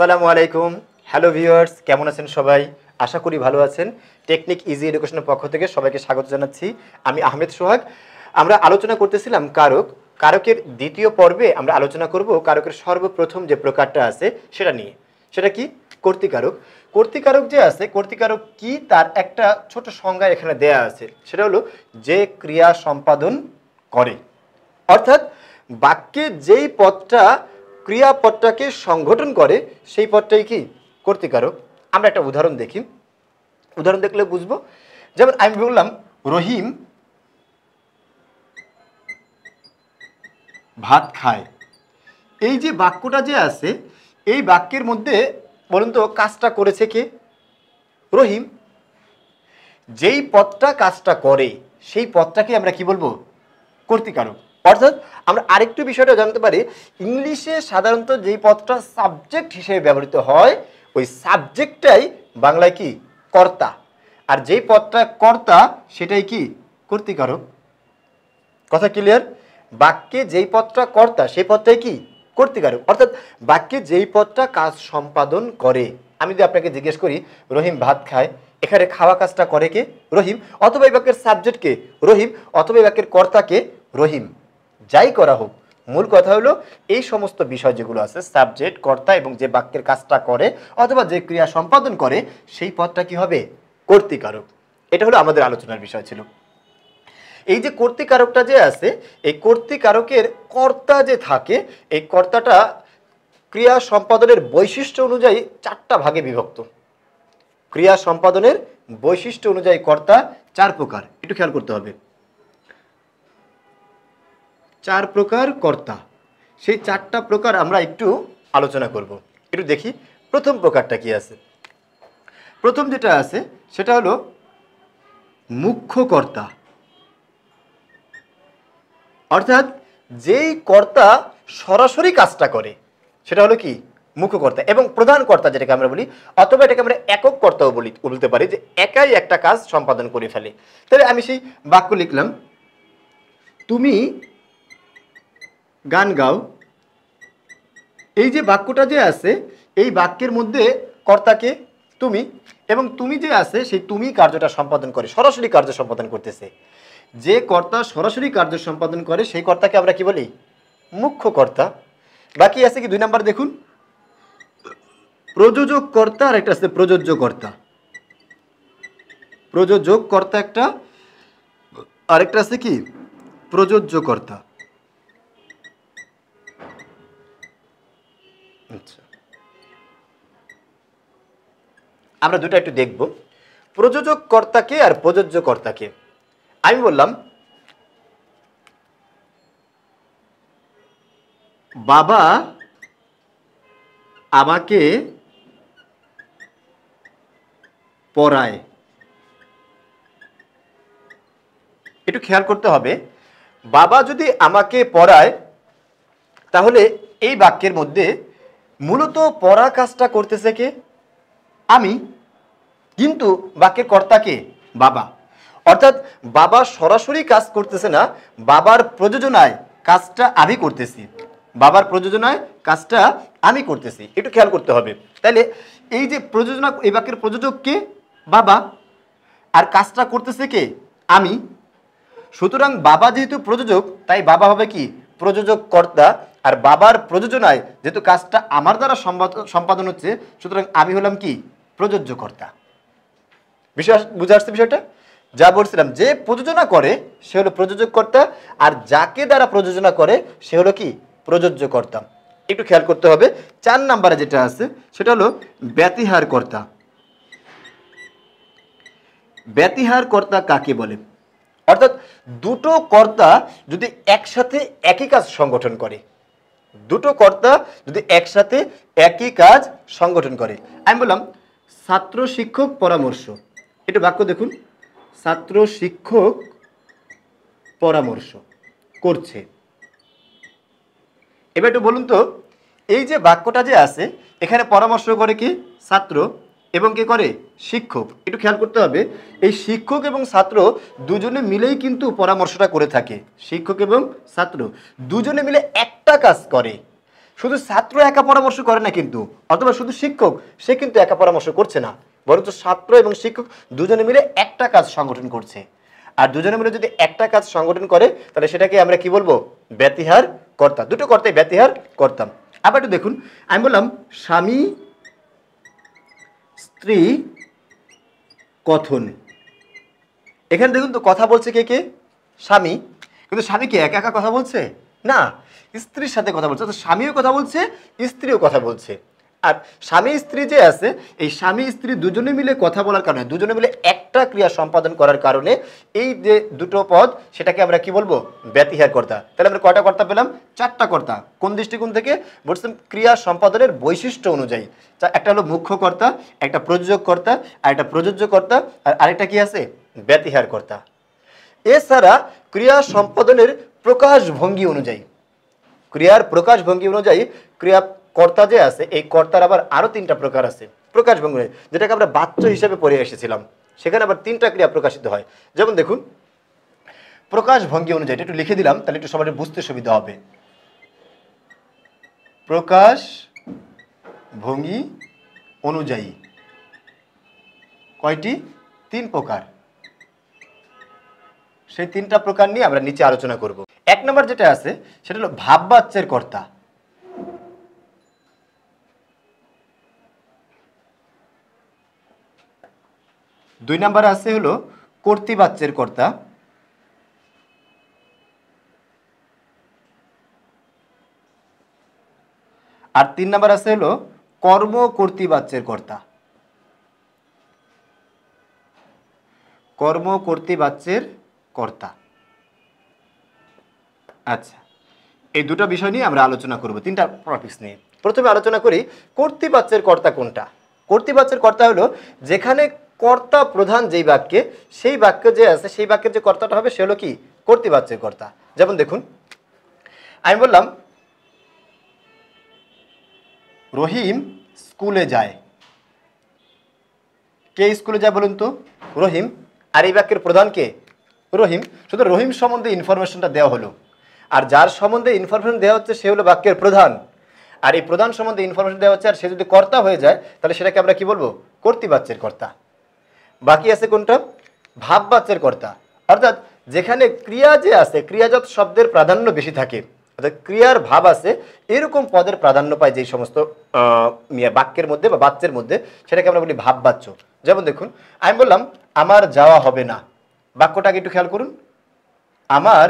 সালামু আলাইকুম hello viewers কেমন আছেন সবাই আশা করি ভালো আছেন টেকনিক ইজি এডুকেশনের পক্ষ থেকে সবাইকে স্বাগত জানাচ্ছি আমি আহমেদ সোহাগ আমরা আলোচনা করতেছিলাম কারক কারকের দ্বিতীয় পর্বে আমরা আলোচনা করব কারকের সর্বপ্রথম যে প্রকারটা আছে সেটা নিয়ে সেটা কি কর্তিকারক কর্তিকারক যে আছে কর্তিকারক কি তার একটা ছোট সংজ্ঞা এখানে দেয়া আছে সেটা হলো যে ক্রিয়া সম্পাদন করে অর্থাৎ বাক্যে যেই পদটা ক্রিয়াপদটাকে সংগঠন করে সেই পদটাই কি কর্তিকারক আমরা একটা উদাহরণ দেখি উদাহরণ দেখলে বুঝবো যেমন আমি বললাম রহিম ভাত খায় এই যে বাক্যটা যে আছে এই বাক্যের মধ্যে বলুন তো কাজটা করেছে কে রহিম যেই পদটা কাজটা করে সেই পথটাকে আমরা কি বলবো কর্তিকারক অর্থাৎ আমরা আরেকটু বিষয়টা জানতে পারি ইংলিশে সাধারণত যেই পদটা সাবজেক্ট হিসেবে ব্যবহৃত হয় ওই সাবজেক্টটাই বাংলায় কি কর্তা আর যেই পদটা কর্তা সেটাই কি কর্তিকারক কথা ক্লিয়ার বাক্যে যেই পদটা কর্তা সেই পদটাই কি কর্তিকারক অর্থাৎ বাক্যে যেই পদটা কাজ সম্পাদন করে আমি যদি আপনাকে জিজ্ঞেস করি রহিম ভাত খায় এখানে খাওয়া কাজটা করে কে রহিম অথবা এই বাক্যের সাবজেক্টকে রহিম অথবা এই বাক্যের কর্তাকে রহিম যাই করা হোক মূল কথা হলো এই সমস্ত বিষয় যেগুলো আছে সাবজেক্ট কর্তা এবং যে বাক্যের কাজটা করে অথবা যে ক্রিয়া সম্পাদন করে সেই পদটা কি হবে কর্তিকারক এটা হলো আমাদের আলোচনার বিষয় ছিল এই যে কর্তিকারকটা যে আছে এই কর্তিকারকের কর্তা যে থাকে এই কর্তাটা ক্রিয়া সম্পাদনের বৈশিষ্ট্য অনুযায়ী চারটা ভাগে বিভক্ত ক্রিয়া সম্পাদনের বৈশিষ্ট্য অনুযায়ী কর্তা চার প্রকার একটু খেয়াল করতে হবে চার প্রকার কর্তা সেই চারটা প্রকার আমরা একটু আলোচনা করব একটু দেখি প্রথম প্রকারটা কি আছে প্রথম যেটা আছে সেটা হলো মুখ্য কর্তা অর্থাৎ যেই কর্তা সরাসরি কাজটা করে সেটা হলো কি মুখ্যকর্তা এবং প্রধান কর্তা যেটাকে আমরা বলি অথবা এটাকে আমরা একক কর্তাও বলি বলতে পারি যে একাই একটা কাজ সম্পাদন করে ফেলে তাহলে আমি সেই বাক্য লিখলাম তুমি গান গাও এই যে বাক্যটা যে আছে এই বাক্যের মধ্যে কর্তাকে তুমি এবং তুমি যে আছে সেই তুমি কার্যটা সম্পাদন করে সরাসরি কার্য সম্পাদন করতেছে যে কর্তা সরাসরি কার্য সম্পাদন করে সেই কর্তাকে আমরা কি বলি মুখ্য কর্তা বাকি আছে কি দুই নাম্বার দেখুন প্রযোজক কর্তা আর একটা আছে প্রযোজ্য কর্তা প্রযোজক কর্তা একটা আরেকটা আছে কি প্রযোজ্য কর্তা আমরা দুটো একটু দেখব প্রযোজক কর্তাকে আর প্রযোজ্য কর্তাকে আমি বললাম বাবা আমাকে পড়ায় একটু খেয়াল করতে হবে বাবা যদি আমাকে পড়ায় তাহলে এই বাক্যের মধ্যে মূলত পড়া কাজটা করতেছে কে আমি কিন্তু বাক্যের কর্তাকে বাবা অর্থাৎ বাবা সরাসরি কাজ করতেছে না বাবার প্রযোজনায় কাজটা আমি করতেছি বাবার প্রযোজনায় কাজটা আমি করতেছি একটু খেয়াল করতে হবে তাহলে এই যে প্রযোজনা এই বাক্যের প্রযোজক কে বাবা আর কাজটা করতেছে কে আমি সুতরাং বাবা যেহেতু প্রযোজক তাই বাবা হবে কি প্রযোজক কর্তা আর বাবার প্রযোজনায় যেহেতু কাজটা আমার দ্বারা সম্পাদন হচ্ছে সুতরাং আমি হলাম কি প্রযোজ্য কর্তা বিষয় বুঝে আসছে বিষয়টা যা বলছিলাম যে প্রযোজনা করে সে হলো প্রযোজক কর্তা আর যাকে দ্বারা প্রযোজনা করে সে হলো কি প্রযোজ্য কর্তা একটু খেয়াল করতে হবে চার নাম্বারে যেটা আছে সেটা হলো ব্যতিহার কর্তা ব্যতিহার কর্তা কাকে বলে অর্থাৎ দুটো কর্তা যদি একসাথে একই কাজ সংগঠন করে দুটো কর্তা যদি একসাথে একই কাজ সংগঠন করে আমি বললাম ছাত্র শিক্ষক পরামর্শ এটা বাক্য দেখুন ছাত্র শিক্ষক পরামর্শ করছে এবার একটু বলুন তো এই যে বাক্যটা যে আছে এখানে পরামর্শ করে কি ছাত্র এবং কে করে শিক্ষক একটু খেয়াল করতে হবে এই শিক্ষক এবং ছাত্র দুজনে মিলেই কিন্তু পরামর্শটা করে থাকে শিক্ষক এবং ছাত্র দুজনে মিলে একটা কাজ করে শুধু ছাত্র একা পরামর্শ করে না কিন্তু অথবা শুধু শিক্ষক সে কিন্তু একা পরামর্শ করছে না বরঞ্চ ছাত্র এবং শিক্ষক দুজনে মিলে একটা কাজ সংগঠন করছে আর দুজনে মিলে যদি একটা কাজ সংগঠন করে তাহলে সেটাকে আমরা কি বলবো ব্যতিহার কর্তা দুটো কর্তায় ব্যতিহার করতাম আবার একটু দেখুন আমি বললাম স্বামী স্ত্রী কথন এখানে দেখুন তো কথা বলছে কে কে স্বামী কিন্তু স্বামী কি একা একা কথা বলছে না স্ত্রীর সাথে কথা বলছে অর্থাৎ স্বামীও কথা বলছে স্ত্রীও কথা বলছে আর স্বামী স্ত্রী যে আছে এই স্বামী স্ত্রী দুজনে মিলে কথা বলার কারণে দুজনে মিলে একটা ক্রিয়া সম্পাদন করার কারণে এই যে দুটো পদ সেটাকে আমরা কি বলবো ব্যতিহার কর্তা তাহলে আমরা কয়টা কর্তা পেলাম চারটা কর্তা কোন দৃষ্টিকোণ থেকে বলছিলাম ক্রিয়া সম্পাদনের বৈশিষ্ট্য অনুযায়ী একটা হলো মুখ্য কর্তা একটা প্রযোজক কর্তা আর একটা প্রযোজ্য কর্তা আর আরেকটা কি আছে ব্যতিহার কর্তা এছাড়া ক্রিয়া সম্পাদনের প্রকাশ ভঙ্গি অনুযায়ী ক্রিয়ার প্রকাশ ভঙ্গি অনুযায়ী ক্রিয়া কর্তা যে আছে এই কর্তার আবার আরও তিনটা প্রকার আছে প্রকাশ ভঙ্গি যেটাকে আমরা বাচ্য হিসেবে পড়ে এসেছিলাম সেখানে আবার তিনটা ক্রিয়া প্রকাশিত হয় যেমন দেখুন প্রকাশ ভঙ্গি অনুযায়ী একটু লিখে দিলাম তাহলে একটু সবাই বুঝতে সুবিধা হবে প্রকাশ ভঙ্গি অনুযায়ী কয়টি তিন প্রকার সেই তিনটা প্রকার নিয়ে আমরা নিচে আলোচনা করব এক নম্বর যেটা আছে সেটা হলো ভাববাচ্যের কর্তা দুই নম্বর আছে হলো কর্তৃবাচ্যের কর্তা আর তিন নম্বর আছে হলো কর্ম কর্তৃবাচ্যের কর্তা কর্ম কর্তৃবাচ্যের কর্তা আচ্ছা এই দুটো বিষয় নিয়ে আমরা আলোচনা করব তিনটা টপিক্স নিয়ে প্রথমে আলোচনা করি কর্তৃপাত্রের কর্তা কোনটা কর্তৃপাত্রের কর্তা হলো যেখানে কর্তা প্রধান যেই বাক্যে সেই বাক্য যে আছে সেই বাক্যের যে কর্তাটা হবে সে হলো কি কর্তৃপাত্রের কর্তা যেমন দেখুন আমি বললাম রহিম স্কুলে যায় কে স্কুলে যায় বলুন তো রহিম আর এই বাক্যের প্রধান কে রহিম শুধু রহিম সম্বন্ধে ইনফরমেশনটা দেওয়া হলো আর যার সম্বন্ধে ইনফরমেশন দেওয়া হচ্ছে সে হলো বাক্যের প্রধান আর এই প্রধান সম্বন্ধে ইনফরমেশন দেওয়া হচ্ছে আর সে যদি কর্তা হয়ে যায় তাহলে সেটাকে আমরা কি বলবো কর্তৃবাচ্যের কর্তা বাকি আছে কোনটা ভাববাচ্যের কর্তা অর্থাৎ যেখানে ক্রিয়া যে আছে ক্রিয়াজাত শব্দের প্রাধান্য বেশি থাকে অর্থাৎ ক্রিয়ার ভাব আছে এরকম পদের প্রাধান্য পায় যেই সমস্ত বাক্যের মধ্যে বা বাচ্যের মধ্যে সেটাকে আমরা বলি ভাববাচ্য যেমন দেখুন আমি বললাম আমার যাওয়া হবে না বাক্যটাকে একটু খেয়াল করুন আমার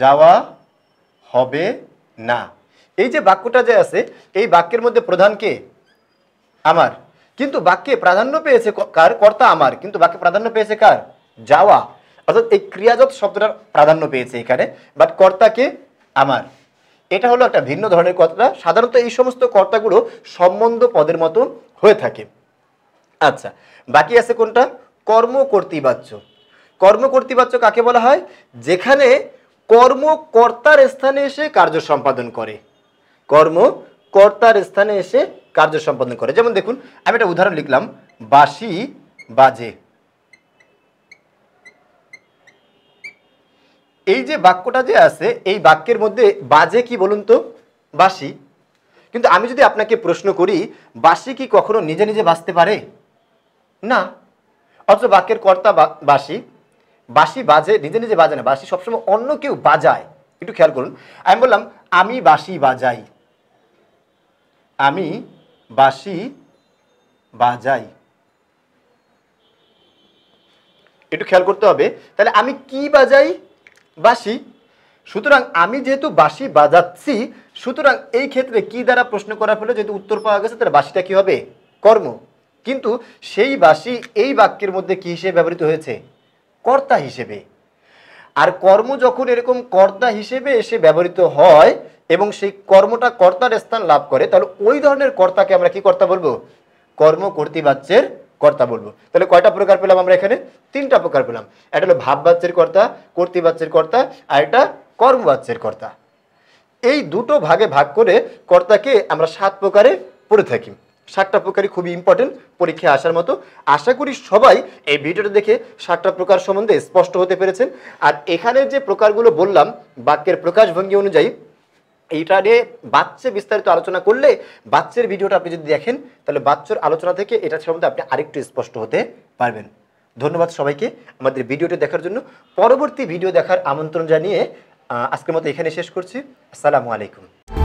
যাওয়া হবে না এই যে বাক্যটা যে আছে এই বাক্যের মধ্যে প্রধান কে আমার কিন্তু বাক্যে প্রাধান্য পেয়েছে কার কর্তা আমার কিন্তু বাক্যে প্রাধান্য পেয়েছে কার যাওয়া অর্থাৎ এই ক্রিয়াজাত শব্দটার প্রাধান্য পেয়েছে এখানে বাট কর্তাকে আমার এটা হলো একটা ভিন্ন ধরনের কথা সাধারণত এই সমস্ত কর্তাগুলো সম্বন্ধ পদের মতো হয়ে থাকে আচ্ছা বাকি আছে কোনটা কর্ম কর্তৃবাচ্য কর্ম কর্তৃবাচ্য কাকে বলা হয় যেখানে কর্মকর্তার স্থানে এসে কার্য সম্পাদন করে কর্ম কর্তার স্থানে এসে কার্য সম্পাদন করে যেমন দেখুন আমি একটা উদাহরণ লিখলাম বাসি বাজে এই যে বাক্যটা যে আছে এই বাক্যের মধ্যে বাজে কি বলুন তো বাসি কিন্তু আমি যদি আপনাকে প্রশ্ন করি বাসি কি কখনো নিজে নিজে বাঁচতে পারে না অথচ বাক্যের কর্তা বাসি বাসি বাজে নিজে নিজে বাজে না বাসি সবসময় অন্য কেউ বাজায় একটু খেয়াল করুন আমি বললাম আমি বাসি বাজাই আমি বাসি বাজাই একটু খেয়াল করতে হবে তাহলে আমি কি বাজাই বাসি সুতরাং আমি যেহেতু বাসি বাজাচ্ছি সুতরাং এই ক্ষেত্রে কি দ্বারা প্রশ্ন করার ফলে যেহেতু উত্তর পাওয়া গেছে তাহলে বাসিটা কি হবে কর্ম কিন্তু সেই বাসি এই বাক্যের মধ্যে কি হিসেবে ব্যবহৃত হয়েছে কর্তা হিসেবে আর কর্ম যখন এরকম কর্তা হিসেবে এসে ব্যবহৃত হয় এবং সেই কর্মটা কর্তার স্থান লাভ করে তাহলে ওই ধরনের কর্তাকে আমরা কি কর্তা বলবো কর্ম কর্তৃবাচ্যের কর্তা বলবো তাহলে কয়টা প্রকার পেলাম আমরা এখানে তিনটা প্রকার পেলাম এটা হলো ভাববাচ্যের কর্তা কর্তৃবাচ্যের কর্তা আর এটা কর্মবাচ্যের কর্তা এই দুটো ভাগে ভাগ করে কর্তাকে আমরা সাত প্রকারে পড়ে থাকি সাতটা প্রকারই খুবই ইম্পর্টেন্ট পরীক্ষায় আসার মতো আশা করি সবাই এই ভিডিওটা দেখে সাতটা প্রকার সম্বন্ধে স্পষ্ট হতে পেরেছেন আর এখানে যে প্রকারগুলো বললাম বাক্যের প্রকাশভঙ্গি অনুযায়ী এইটা নিয়ে বাচ্চা বিস্তারিত আলোচনা করলে বাচ্চার ভিডিওটা আপনি যদি দেখেন তাহলে বাচ্চার আলোচনা থেকে এটা সম্বন্ধে আপনি আরেকটু স্পষ্ট হতে পারবেন ধন্যবাদ সবাইকে আমাদের ভিডিওটি দেখার জন্য পরবর্তী ভিডিও দেখার আমন্ত্রণ জানিয়ে আজকের মতো এখানে শেষ করছি আসসালামু আলাইকুম